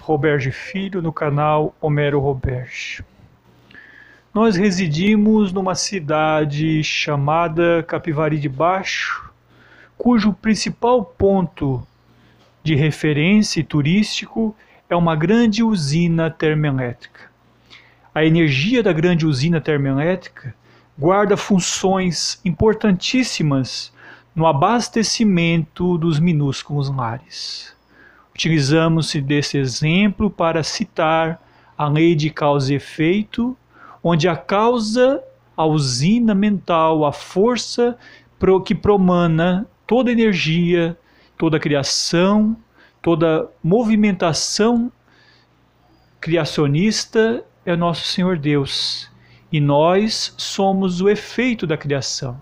Roberge Filho no canal Homero Roberge. Nós residimos numa cidade chamada Capivari de Baixo, cujo principal ponto de referência e turístico é uma grande usina termoelétrica. A energia da grande usina termoelétrica guarda funções importantíssimas no abastecimento dos minúsculos lares. Utilizamos-se desse exemplo para citar a lei de causa e efeito, onde a causa, a usina mental, a força que promana toda energia, toda criação, toda movimentação criacionista é nosso Senhor Deus. E nós somos o efeito da criação.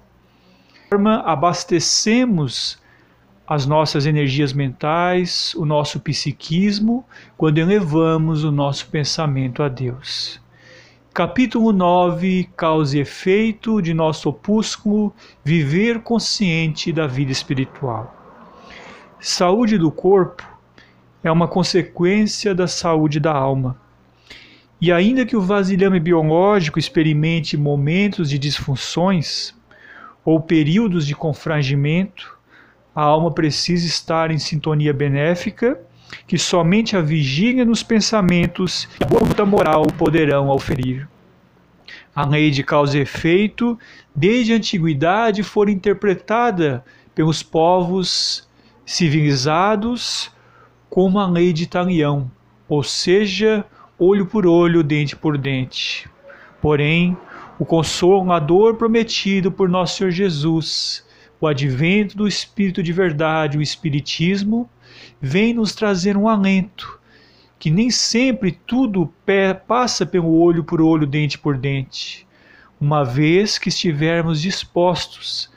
De forma, abastecemos as nossas energias mentais, o nosso psiquismo, quando elevamos o nosso pensamento a Deus. Capítulo 9 Causa e efeito de nosso opúsculo Viver consciente da vida espiritual. Saúde do corpo é uma consequência da saúde da alma. E ainda que o vasilhame biológico experimente momentos de disfunções ou períodos de confrangimento, a alma precisa estar em sintonia benéfica, que somente a vigília nos pensamentos e a boa luta moral poderão auferir. A lei de causa e efeito, desde a antiguidade, foi interpretada pelos povos civilizados como a lei de talião, ou seja, olho por olho, dente por dente. Porém, o consolador prometido por nosso Senhor Jesus o advento do Espírito de verdade, o Espiritismo, vem nos trazer um alento, que nem sempre tudo passa pelo olho por olho, dente por dente, uma vez que estivermos dispostos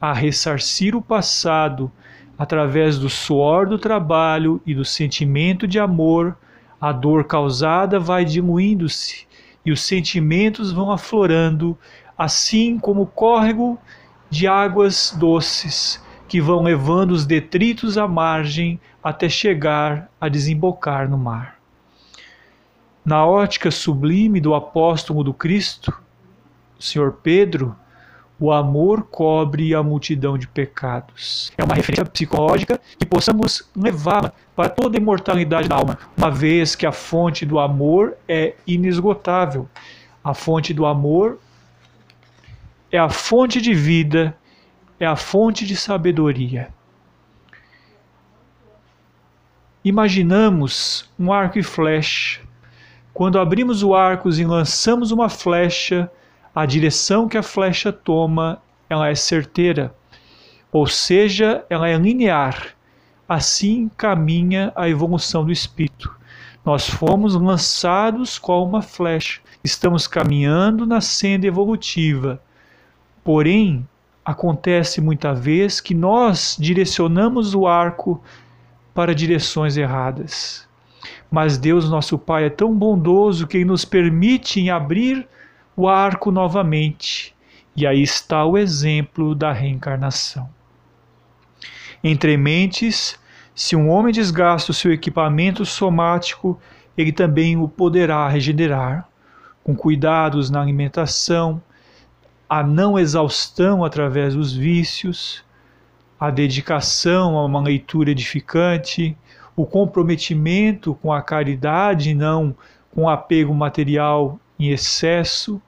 a ressarcir o passado através do suor do trabalho e do sentimento de amor, a dor causada vai diminuindo se e os sentimentos vão aflorando, assim como o córrego de águas doces que vão levando os detritos à margem até chegar a desembocar no mar. Na ótica sublime do apóstolo do Cristo, o Senhor Pedro, o amor cobre a multidão de pecados. É uma referência psicológica que possamos levar para toda a imortalidade da alma, uma vez que a fonte do amor é inesgotável. A fonte do amor é a fonte de vida, é a fonte de sabedoria. Imaginamos um arco e flecha. Quando abrimos o arco e lançamos uma flecha, a direção que a flecha toma, ela é certeira, ou seja, ela é linear. Assim caminha a evolução do espírito. Nós fomos lançados com uma flecha. Estamos caminhando na senda evolutiva. Porém, acontece muita vez que nós direcionamos o arco para direções erradas. Mas Deus, nosso Pai, é tão bondoso que nos permite abrir o arco novamente. E aí está o exemplo da reencarnação. Entre mentes, se um homem desgasta o seu equipamento somático, ele também o poderá regenerar, com cuidados na alimentação, a não exaustão através dos vícios, a dedicação a uma leitura edificante, o comprometimento com a caridade, não com apego material em excesso,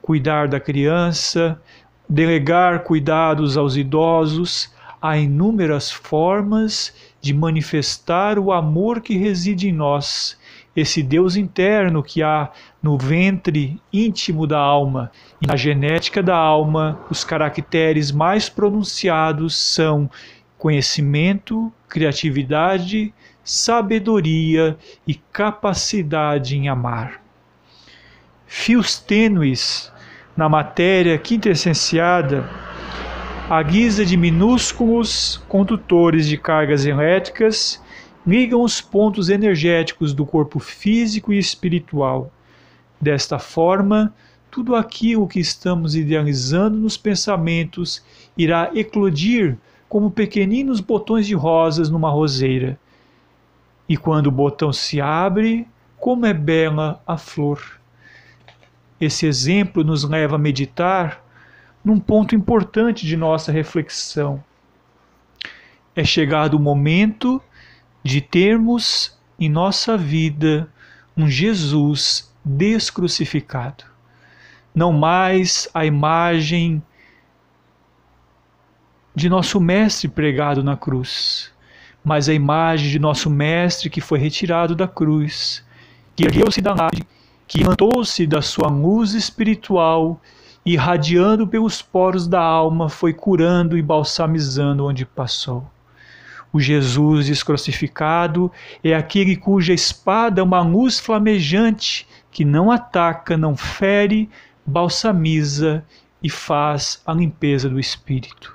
cuidar da criança, delegar cuidados aos idosos, há inúmeras formas de manifestar o amor que reside em nós esse Deus interno que há no ventre íntimo da alma. E na genética da alma, os caracteres mais pronunciados são conhecimento, criatividade, sabedoria e capacidade em amar. Fios tênues na matéria quintessenciada, à guisa de minúsculos condutores de cargas elétricas ligam os pontos energéticos do corpo físico e espiritual. Desta forma, tudo aquilo que estamos idealizando nos pensamentos irá eclodir como pequeninos botões de rosas numa roseira. E quando o botão se abre, como é bela a flor. Esse exemplo nos leva a meditar num ponto importante de nossa reflexão. É chegado o momento de termos em nossa vida um Jesus descrucificado, não mais a imagem de nosso Mestre pregado na cruz, mas a imagem de nosso Mestre que foi retirado da cruz, que ergueu-se da nave, que levantou-se da sua luz espiritual, irradiando pelos poros da alma, foi curando e balsamizando onde passou. O Jesus descrucificado é aquele cuja espada é uma luz flamejante que não ataca, não fere, balsamiza e faz a limpeza do espírito.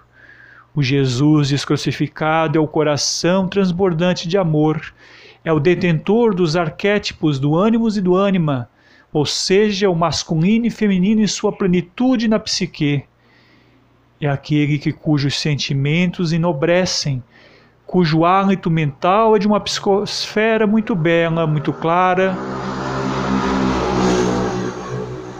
O Jesus descrucificado é o coração transbordante de amor, é o detentor dos arquétipos do ânimos e do ânima, ou seja, o masculino e feminino em sua plenitude na psique. É aquele que cujos sentimentos enobrecem, cujo hálito mental é de uma psicosfera muito bela, muito clara.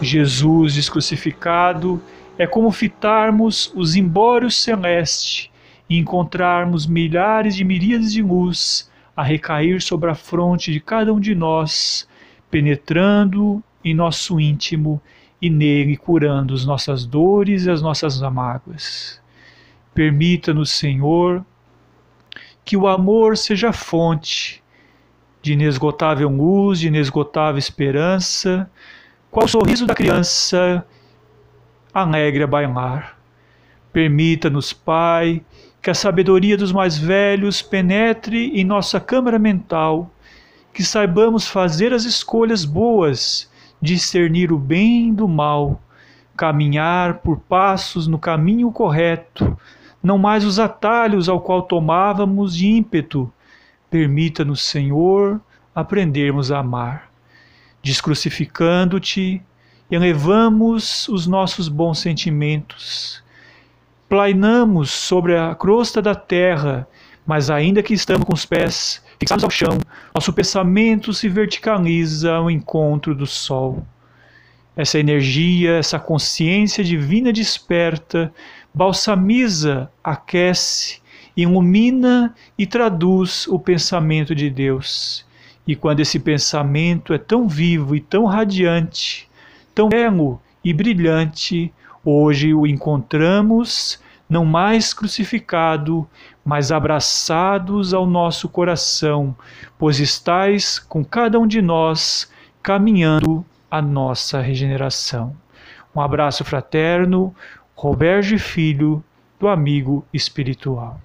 Jesus crucificado é como fitarmos os embórios celeste e encontrarmos milhares de miríades de luz a recair sobre a fronte de cada um de nós, penetrando em nosso íntimo e nele curando as nossas dores e as nossas mágoas. Permita-nos, Senhor, que o amor seja fonte de inesgotável luz, de inesgotável esperança, qual o sorriso da criança alegre a bailar. Permita-nos, Pai, que a sabedoria dos mais velhos penetre em nossa câmara mental, que saibamos fazer as escolhas boas, discernir o bem do mal, caminhar por passos no caminho correto, não mais os atalhos ao qual tomávamos de ímpeto. Permita-nos, Senhor, aprendermos a amar. Descrucificando-te, elevamos os nossos bons sentimentos. Plainamos sobre a crosta da terra, mas ainda que estamos com os pés fixados ao chão, nosso pensamento se verticaliza ao encontro do sol. Essa energia, essa consciência divina desperta, balsamiza, aquece, ilumina e traduz o pensamento de Deus. E quando esse pensamento é tão vivo e tão radiante, tão belo e brilhante, hoje o encontramos não mais crucificado, mas abraçados ao nosso coração, pois estais com cada um de nós caminhando a nossa regeneração. Um abraço fraterno, Roberto Filho, do amigo espiritual.